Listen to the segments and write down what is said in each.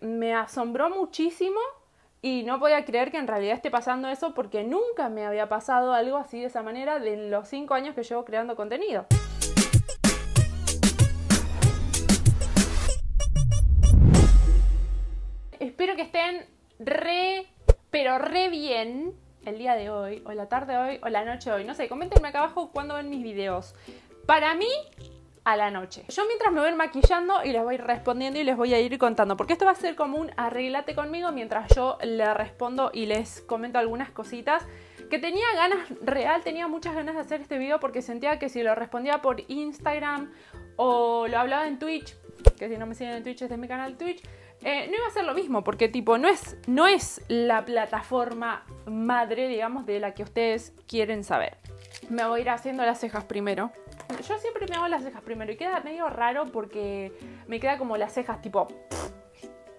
me asombró muchísimo y no podía creer que en realidad esté pasando eso porque nunca me había pasado algo así de esa manera de los cinco años que llevo creando contenido. Espero que estén re, pero re bien el día de hoy, o la tarde de hoy, o la noche de hoy. No sé, comentenme acá abajo cuando ven mis videos. Para mí, a la noche. Yo mientras me voy maquillando y les voy respondiendo y les voy a ir contando, porque esto va a ser como un arreglate conmigo mientras yo le respondo y les comento algunas cositas que tenía ganas real, tenía muchas ganas de hacer este video porque sentía que si lo respondía por Instagram o lo hablaba en Twitch, que si no me siguen en Twitch este es de mi canal Twitch, eh, no iba a ser lo mismo porque tipo no es, no es la plataforma madre, digamos, de la que ustedes quieren saber. Me voy a ir haciendo las cejas primero yo siempre me hago las cejas primero y queda medio raro porque me queda como las cejas tipo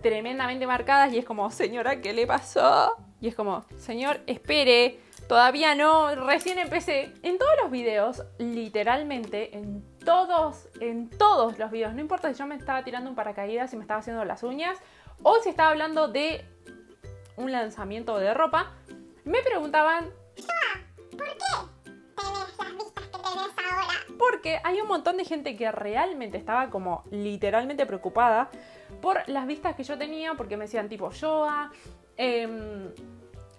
tremendamente marcadas y es como, señora, ¿qué le pasó? Y es como, señor, espere, todavía no, recién empecé. En todos los videos, literalmente, en todos, en todos los videos, no importa si yo me estaba tirando un paracaídas, y me estaba haciendo las uñas o si estaba hablando de un lanzamiento de ropa, me preguntaban, ah, ¿por qué? porque hay un montón de gente que realmente estaba como literalmente preocupada por las vistas que yo tenía, porque me decían tipo, Joa, em,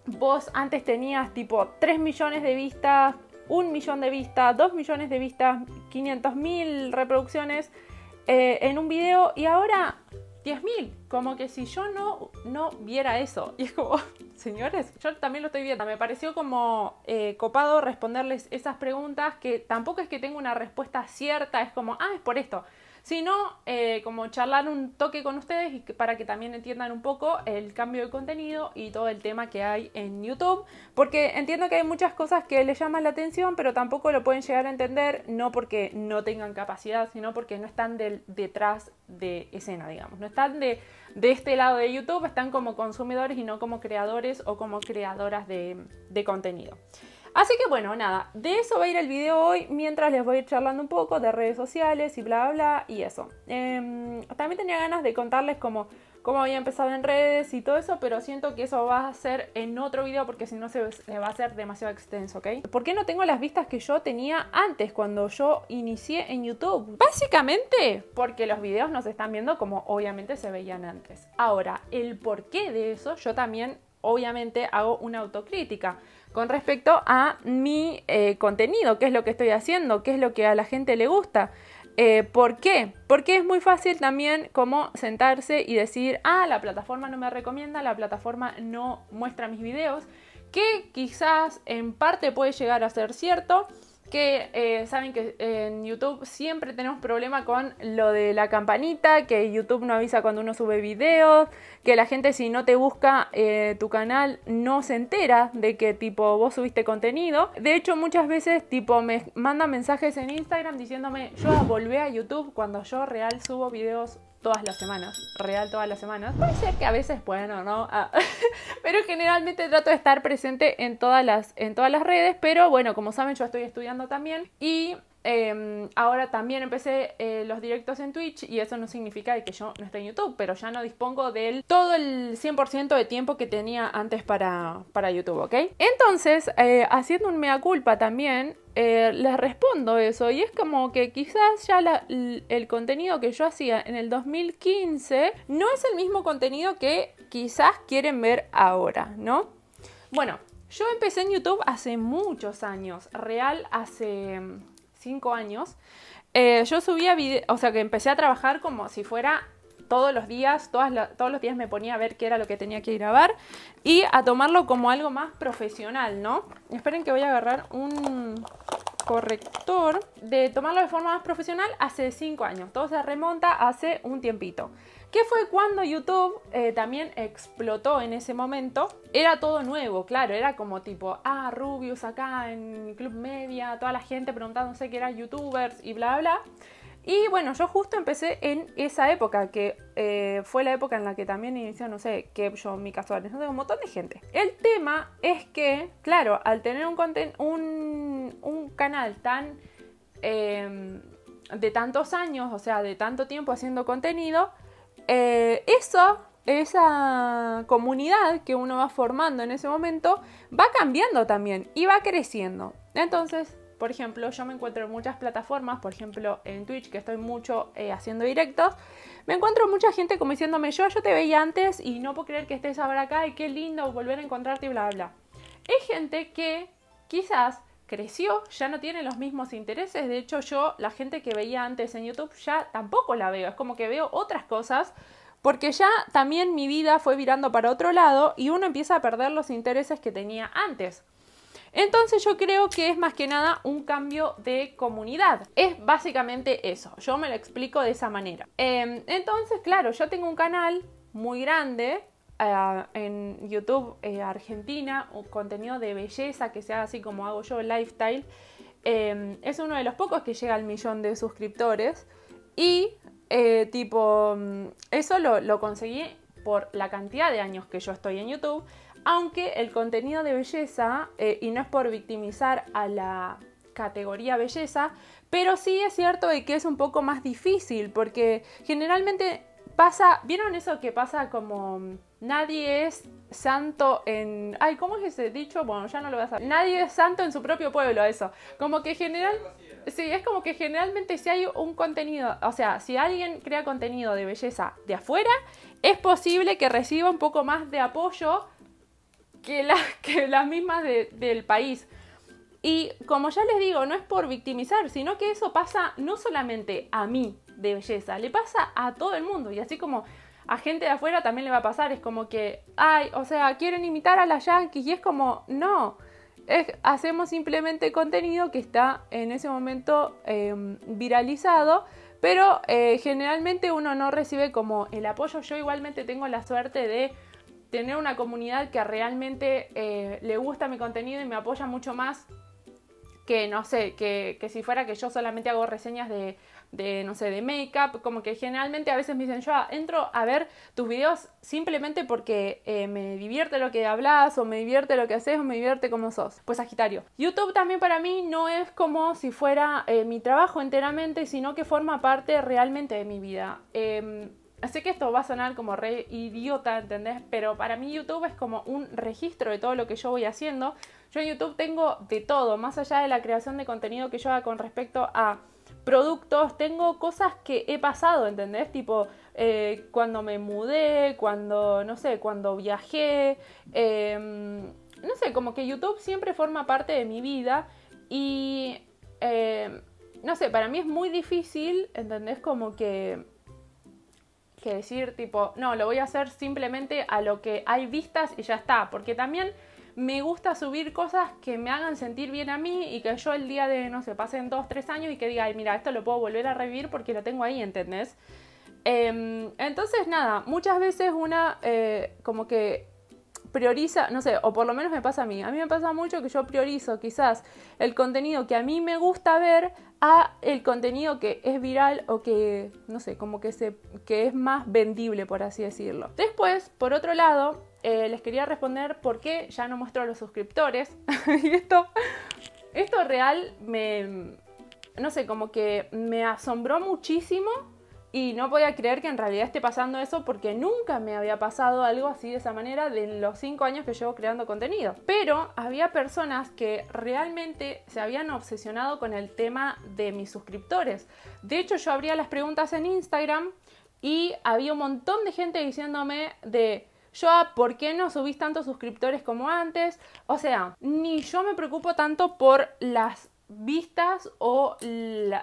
vos antes tenías tipo 3 millones de vistas, 1 millón de vistas, 2 millones de vistas, 500 mil reproducciones eh, en un video y ahora 10.000. Como que si yo no, no viera eso. Y es como, señores, yo también lo estoy viendo. Me pareció como eh, copado responderles esas preguntas que tampoco es que tenga una respuesta cierta, es como, ah, es por esto sino eh, como charlar un toque con ustedes y para que también entiendan un poco el cambio de contenido y todo el tema que hay en YouTube, porque entiendo que hay muchas cosas que les llaman la atención, pero tampoco lo pueden llegar a entender, no porque no tengan capacidad, sino porque no están detrás de escena, digamos, no están de, este lado de YouTube, están como consumidores y no como creadores o como creadoras de contenido. Así que bueno, nada, de eso va a ir el video hoy, mientras les voy a ir charlando un poco de redes sociales y bla, bla, bla, y eso. Em, también tenía ganas de contarles cómo, cómo había empezado en redes y todo eso, pero siento que eso va a ser en otro video porque si no se, va a hacer demasiado extenso, ¿ok? ¿Por qué no tengo las vistas que yo tenía antes cuando yo inicié en YouTube? Básicamente porque los videos no se están viendo como obviamente se veían antes. Ahora, el porqué de eso yo también obviamente hago una autocrítica con respecto a mi eh, contenido, qué es lo que estoy haciendo, qué es lo que a la gente le gusta. Eh, ¿Por qué? Porque es muy fácil también como sentarse y decir, ah, la plataforma no me recomienda, la plataforma no muestra mis videos, que quizás en parte puede llegar a ser cierto, que eh, saben que eh, en YouTube siempre tenemos problema con lo de la campanita, que YouTube no avisa cuando uno sube videos, que la gente si no te busca eh, tu canal no se entera de que tipo vos subiste contenido. De hecho muchas veces tipo me mandan mensajes en Instagram diciéndome yo volví a YouTube cuando yo real subo videos todas las semanas, real todas las semanas. Puede ser que a veces bueno, no, ah, pero generalmente trato de estar presente en todas las en todas las redes, pero bueno, como saben yo estoy estudiando también y em, ahora también empecé eh, los directos en Twitch y eso no significa que yo no esté en YouTube, pero ya no dispongo del todo el 100% de tiempo que tenía antes para, para YouTube, ¿ok? Entonces, eh, haciendo un mea culpa también, eh, les respondo eso. Y es como que quizás ya el contenido que yo hacía en el 2015 no es el mismo contenido que quizás quieren ver ahora, ¿no? Bueno, yo empecé en YouTube hace muchos años, real hace 5 mm, años. Eh, yo subía videos, o sea que empecé a trabajar como si fuera todos los días, todas todos los días me ponía a ver qué era lo que tenía que grabar y a tomarlo como algo más profesional, ¿no? Esperen que voy a agarrar un, corrector de tomarlo de forma más profesional hace 5 años. Todo se remonta hace un tiempito. que fue cuando YouTube eh, también explotó en ese momento? Era todo nuevo, claro, era como tipo, ah, Rubius acá en Club Media, toda la gente preguntándose que eran youtubers y bla. bla. Y bueno, yo justo empecé en esa época, que eh, fue la época en la que también inició, no sé, que yo, mi casualidad, no un montón de gente. El tema es que, claro, al tener un, canal tan... Em, de tantos años, o sea, de tanto tiempo haciendo contenido, eh, eso, esa comunidad que uno va formando en ese momento, va cambiando también y va creciendo. Entonces, por ejemplo, yo me encuentro en muchas plataformas, por ejemplo en Twitch, que estoy mucho eh, haciendo directos, me encuentro mucha gente como diciéndome, yo, yo te veía antes y no puedo creer que estés ahora acá y qué lindo volver a encontrarte y bla, bla, bla. Es gente que quizás creció, ya no tiene los mismos intereses, de hecho yo la gente que veía antes en YouTube ya tampoco la veo, es como que veo otras cosas porque ya también mi vida fue virando para otro lado y uno empieza a perder los intereses que tenía antes. Entonces yo creo que es más que nada un cambio de comunidad. Es básicamente eso, yo me lo explico de esa manera. Em, entonces, claro, yo tengo un canal muy grande, eh, en YouTube eh, Argentina, un contenido de belleza que se haga así como hago yo, lifestyle, em, es uno de los pocos que llega al millón de suscriptores. Y eh, tipo, mm, eso lo, lo conseguí por la cantidad de años que yo estoy en YouTube. Aunque el contenido de belleza, eh, y no es por victimizar a la categoría belleza, pero sí es cierto de que es un poco más difícil porque generalmente pasa, ¿vieron eso que pasa como nadie es santo en... Ay, ¿cómo es ese dicho? Bueno, ya no lo voy a... Nadie es santo en su propio pueblo, eso. Como que general... Sí, es como que generalmente si hay un contenido, o sea, si alguien crea contenido de belleza de afuera, es posible que reciba un poco más de apoyo que, las que las mismas del país. Y como ya les digo, no es por victimizar, sino que eso pasa no solamente a mí de belleza, le pasa a todo el mundo. Y así como a gente de afuera también le va a pasar, es como que, ay, o sea, quieren imitar a las Yankees y es como, no, hacemos simplemente contenido que está en ese momento em, viralizado. Pero eh, generalmente uno no recibe como el apoyo. Yo igualmente tengo la suerte de tener una comunidad que realmente eh, le gusta mi contenido y me apoya mucho más que, no sé, que, si fuera que yo solamente hago reseñas de, de no sé, de make-up, como que generalmente a veces me dicen, yo entro a ver tus videos simplemente porque eh, me divierte lo que hablas, o me divierte lo que haces, o me divierte como sos. Pues Sagitario. YouTube también para mí no es como si fuera eh, mi trabajo enteramente, sino que forma parte realmente de mi vida. Em, Sé que esto va a sonar como re idiota, ¿entendés? Pero para mí YouTube es como un registro de todo lo que yo voy haciendo. Yo en YouTube tengo de todo, más allá de la creación de contenido que yo haga con respecto a productos, tengo cosas que he pasado, ¿entendés? Tipo, eh, cuando me mudé, cuando, no sé, cuando viajé, em, no sé, como que YouTube siempre forma parte de mi vida y, em, no sé, para mí es muy difícil, ¿entendés? Como que que decir tipo, no, lo voy a hacer simplemente a lo que hay vistas y ya está, porque también me gusta subir cosas que me hagan sentir bien a mí y que yo el día de, no sé, pasen dos, tres años y que diga, mira, esto lo puedo volver a revivir porque lo tengo ahí, ¿entendés? Em, entonces, nada, muchas veces una eh, como que prioriza, no sé, o por lo menos me pasa a mí, a mí me pasa mucho que yo priorizo quizás el contenido que a mí me gusta ver a el contenido que es viral o que, no sé, como que, se, que es más vendible, por así decirlo. Después, por otro lado, eh, les quería responder por qué ya no muestro a los suscriptores. y esto, esto real me, no sé, como que me asombró muchísimo y no podía creer que en realidad esté pasando eso porque nunca me había pasado algo así de esa manera de los cinco años que llevo creando contenido. Pero había personas que realmente se habían obsesionado con el tema de mis suscriptores. De hecho, yo abría las preguntas en Instagram y había un montón de gente diciéndome de... yo ¿por qué no subís tantos suscriptores como antes? O sea, ni yo me preocupo tanto por las vistas o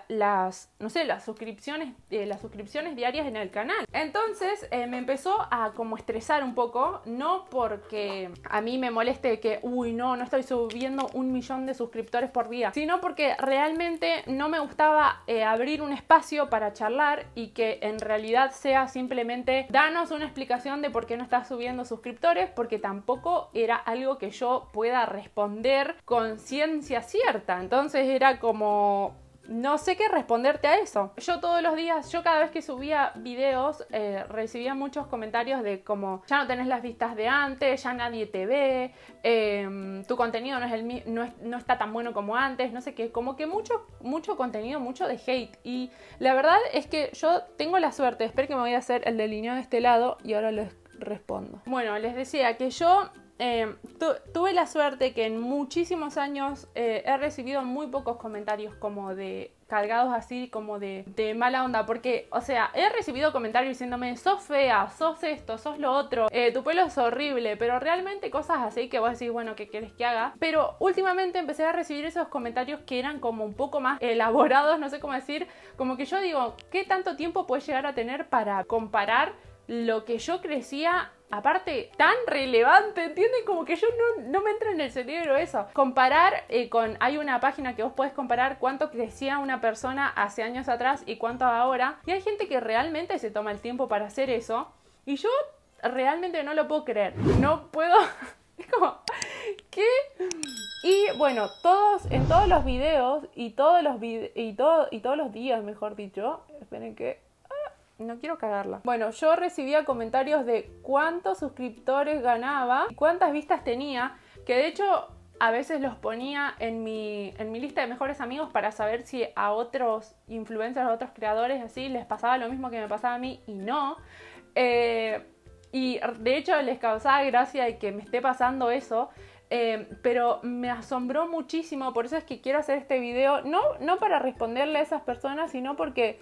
las, no sé, las suscripciones, eh, las suscripciones diarias en el canal. Entonces eh, me empezó a como estresar un poco, no porque a mí me moleste que, uy, no, no estoy subiendo un millón de suscriptores por día, sino porque realmente no me gustaba eh, abrir un espacio para charlar y que en realidad sea simplemente danos una explicación de por qué no estás subiendo suscriptores, porque tampoco era algo que yo pueda responder con ciencia cierta. Entonces, era como, no sé qué responderte a eso. Yo todos los días, yo cada vez que subía videos, eh, recibía muchos comentarios de como, ya no tenés las vistas de antes, ya nadie te ve, em, tu contenido no, es el, no, está tan bueno como antes, no sé qué, como que mucho, mucho contenido, mucho de hate. Y la verdad es que yo tengo la suerte, espero que me voy a hacer el delineado de este lado y ahora les respondo. Bueno, les decía que yo eh, tuve la suerte que en muchísimos años eh, he recibido muy pocos comentarios como de cargados así como de, mala onda porque o sea he recibido comentarios diciéndome sos fea sos esto sos lo otro eh, tu pelo es horrible pero realmente cosas así que vos decís bueno qué quieres que haga pero últimamente empecé a recibir esos comentarios que eran como un poco más elaborados no sé cómo decir como que yo digo qué tanto tiempo puedes llegar a tener para comparar lo que yo crecía aparte tan relevante, ¿entienden? Como que yo no, me entra en el cerebro eso. Comparar eh, con, hay una página que vos podés comparar cuánto crecía una persona hace años atrás y cuánto ahora. Y hay gente que realmente se toma el tiempo para hacer eso. Y yo realmente no lo puedo creer. No puedo... Es como... ¿Qué? Y bueno, todos, en todos los videos y todos los, y, todo, y todos los días, mejor dicho, esperen que no quiero cagarla. Bueno, yo recibía comentarios de cuántos suscriptores ganaba, cuántas vistas tenía, que de hecho a veces los ponía en mi, en mi lista de mejores amigos para saber si a otros influencers, a otros creadores así, les pasaba lo mismo que me pasaba a mí y no. Eh, y de hecho les causaba gracia de que me esté pasando eso. Eh, pero me asombró muchísimo, por eso es que quiero hacer este video, no, no para responderle a esas personas, sino porque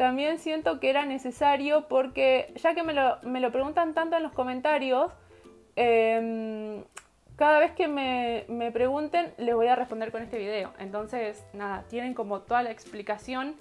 también siento que era necesario porque ya que me lo, preguntan tanto en los comentarios, em, cada vez que me, me, pregunten les voy a responder con este video. Entonces, nada, tienen como toda la explicación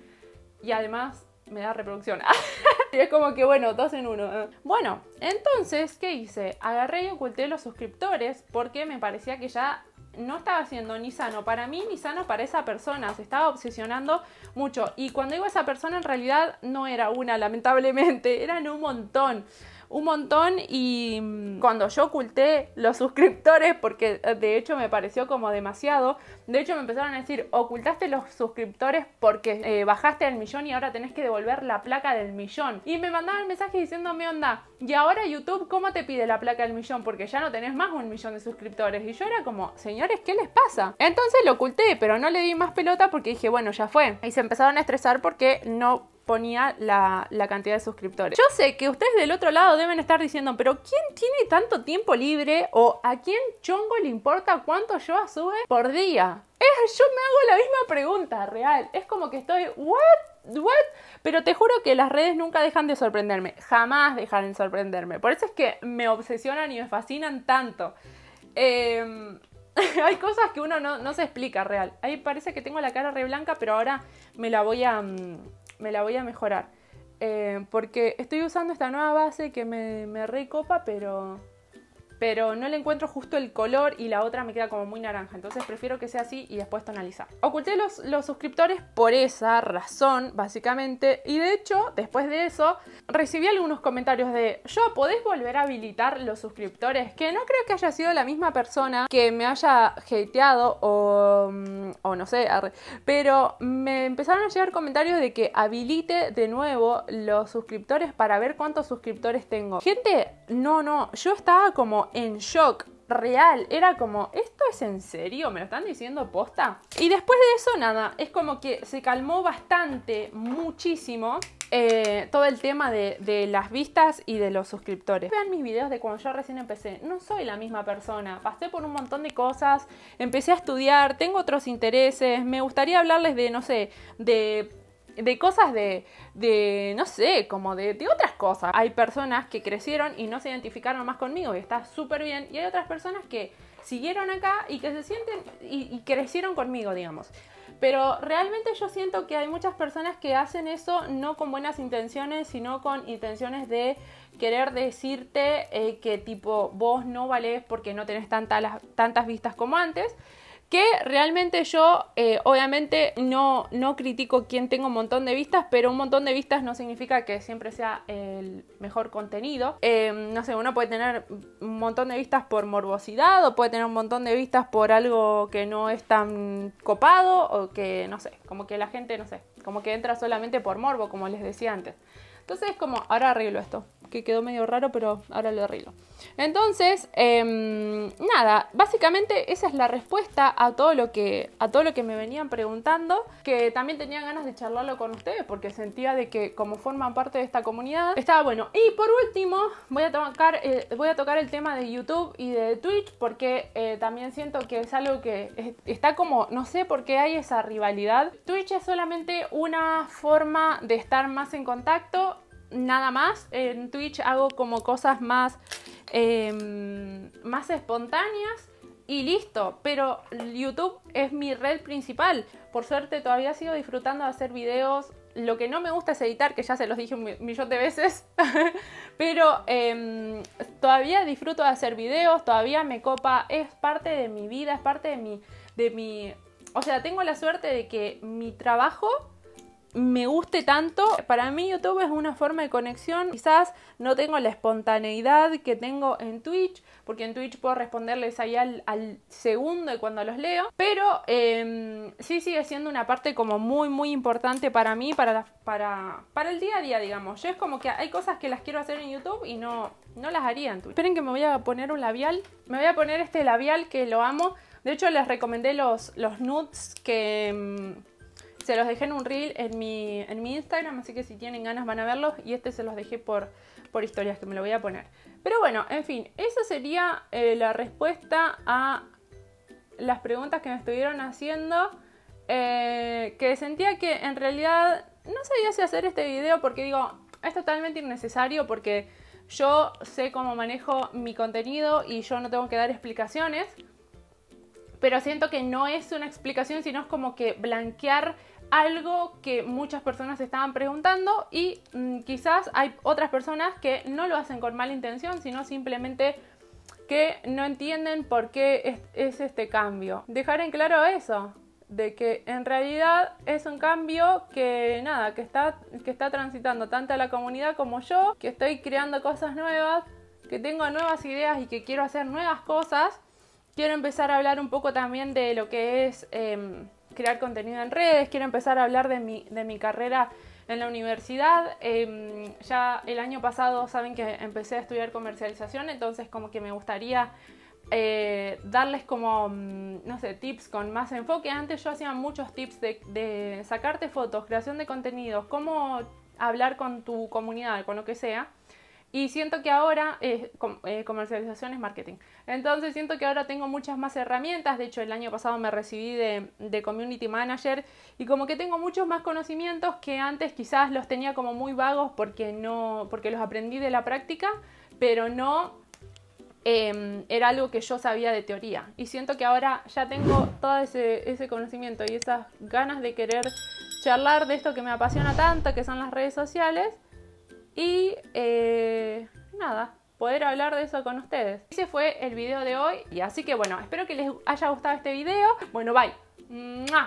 y además me da reproducción. y es como que, bueno, dos en uno. ¿eh? Bueno, entonces, ¿qué hice? Agarré y oculté los suscriptores porque me parecía que ya no estaba siendo ni sano para mí ni sano para esa persona, se estaba obsesionando mucho. Y cuando digo esa persona, en realidad no era una, lamentablemente, eran un montón un montón y mm, cuando yo oculté los suscriptores, porque eh, de hecho me pareció como demasiado, de hecho me empezaron a decir, ocultaste los suscriptores porque eh, bajaste el millón y ahora tenés que devolver la placa del millón. Y me mandaban mensajes diciéndome, onda, y ahora YouTube, ¿cómo te pide la placa del millón? Porque ya no tenés más un millón de suscriptores. Y yo era como, señores, ¿qué les pasa? Entonces lo oculté, pero no le di más pelota porque dije, bueno, ya fue. Y se empezaron a estresar porque no ponía la, cantidad de suscriptores. Yo sé que ustedes del otro lado deben estar diciendo, pero ¿quién tiene tanto tiempo libre o a quién chongo le importa cuánto yo sube por día? yo me hago la misma pregunta, real. Es como que estoy, ¿what? ¿What? Pero te juro que las redes nunca dejan de sorprenderme, jamás dejan de sorprenderme. Por eso es que me obsesionan y me fascinan tanto. Em, hay cosas que uno no, no, se explica real. Ahí parece que tengo la cara re blanca, pero ahora me la voy a, mm, me la voy a mejorar. Eh, porque estoy usando esta nueva base que me, me recopa, pero pero no le encuentro justo el color y la otra me queda como muy naranja. Entonces prefiero que sea así y después tonalizar. Oculté los, los suscriptores por esa razón, básicamente. Y de hecho, después de eso, recibí algunos comentarios de yo, ¿podés volver a habilitar los suscriptores? Que no creo que haya sido la misma persona que me haya hateado o, mm, o no sé, pero me empezaron a llegar comentarios de que habilite de nuevo los suscriptores para ver cuántos suscriptores tengo. Gente, no, no, yo estaba como en shock real. Era como, ¿esto es en serio? ¿Me lo están diciendo posta? Y después de eso, nada, es como que se calmó bastante, muchísimo, eh, todo el tema de, de, las vistas y de los suscriptores. Vean mis videos de cuando yo recién empecé. No soy la misma persona. Pasé por un montón de cosas, empecé a estudiar, tengo otros intereses, me gustaría hablarles de, no sé, de de cosas de, de, no sé, como de, de otras cosas. Hay personas que crecieron y no se identificaron más conmigo y está súper bien. Y hay otras personas que siguieron acá y que se sienten y, crecieron conmigo, digamos. Pero realmente yo siento que hay muchas personas que hacen eso no con buenas intenciones, sino con intenciones de querer decirte eh, que tipo vos no valés porque no tenés tantas, tantas vistas como antes que realmente yo eh, obviamente no, no critico quien tenga un montón de vistas, pero un montón de vistas no significa que siempre sea el mejor contenido. Em, no sé, uno puede tener un montón de vistas por morbosidad o puede tener un montón de vistas por algo que no es tan copado o que, no sé, como que la gente, no sé, como que entra solamente por morbo, como les decía antes. Entonces, como, ahora arreglo esto que quedó medio raro, pero ahora lo arreglo. Entonces, em, nada, básicamente esa es la respuesta a todo, lo que, a todo lo que me venían preguntando, que también tenía ganas de charlarlo con ustedes porque sentía de que como forman parte de esta comunidad, estaba bueno. Y por último, voy a tocar, voy a tocar el tema de YouTube y de Twitch porque eh, también siento que es algo que está como, no sé por qué hay esa rivalidad. Twitch es solamente una forma de estar más en contacto nada más. En Twitch hago como cosas más, em, más espontáneas y listo. Pero YouTube es mi red principal. Por suerte todavía sigo disfrutando de hacer videos. Lo que no me gusta es editar, que ya se los dije un millón de veces. Pero em, todavía disfruto de hacer videos, todavía me copa. Es parte de mi vida, es parte de mi, de mi... O sea, tengo la suerte de que mi trabajo me guste tanto. Para mí YouTube es una forma de conexión. Quizás no tengo la espontaneidad que tengo en Twitch, porque en Twitch puedo responderles ahí al, segundo y cuando los leo. Pero em, sí sigue siendo una parte como muy, muy importante para mí, para, para, para el día a día, digamos. Yo es como que hay cosas que las quiero hacer en YouTube y no, no las haría en Twitch. Esperen que me voy a poner un labial. Me voy a poner este labial que lo amo. De hecho, les recomendé los, los nudes que... Em, se los dejé en un reel en mi, en mi Instagram, así que si tienen ganas van a verlos. Y este se los dejé por, por historias que me lo voy a poner. Pero bueno, en fin, esa sería eh, la respuesta a las preguntas que me estuvieron haciendo. Eh, que sentía que en realidad no sabía si hacer este video porque digo, es totalmente innecesario porque yo sé cómo manejo mi contenido y yo no tengo que dar explicaciones pero siento que no es una explicación, sino es como que blanquear algo que muchas personas estaban preguntando y mm, quizás hay otras personas que no lo hacen con mala intención, sino simplemente que no entienden por qué es, este cambio. Dejar en claro eso, de que en realidad es un cambio que nada, que está, que está transitando tanto la comunidad como yo, que estoy creando cosas nuevas, que tengo nuevas ideas y que quiero hacer nuevas cosas. Quiero empezar a hablar un poco también de lo que es em, crear contenido en redes, quiero empezar a hablar de mi, de mi carrera en la universidad. Em, ya el año pasado saben que empecé a estudiar comercialización, entonces como que me gustaría eh, darles como, mm, no sé, tips con más enfoque. Antes yo hacía muchos tips de sacarte fotos, creación de contenidos, cómo hablar con tu comunidad, con lo que sea. Y siento que ahora, eh, comercialización es marketing. Entonces siento que ahora tengo muchas más herramientas. De hecho, el año pasado me recibí de, de, community manager y como que tengo muchos más conocimientos que antes quizás los tenía como muy vagos porque, no, porque los aprendí de la práctica, pero no em, era algo que yo sabía de teoría. Y siento que ahora ya tengo todo ese, ese conocimiento y esas ganas de querer charlar de esto que me apasiona tanto, que son las redes sociales y eh, nada, poder hablar de eso con ustedes. Ese fue el video de hoy y así que bueno, espero que les haya gustado este video. Bueno, bye.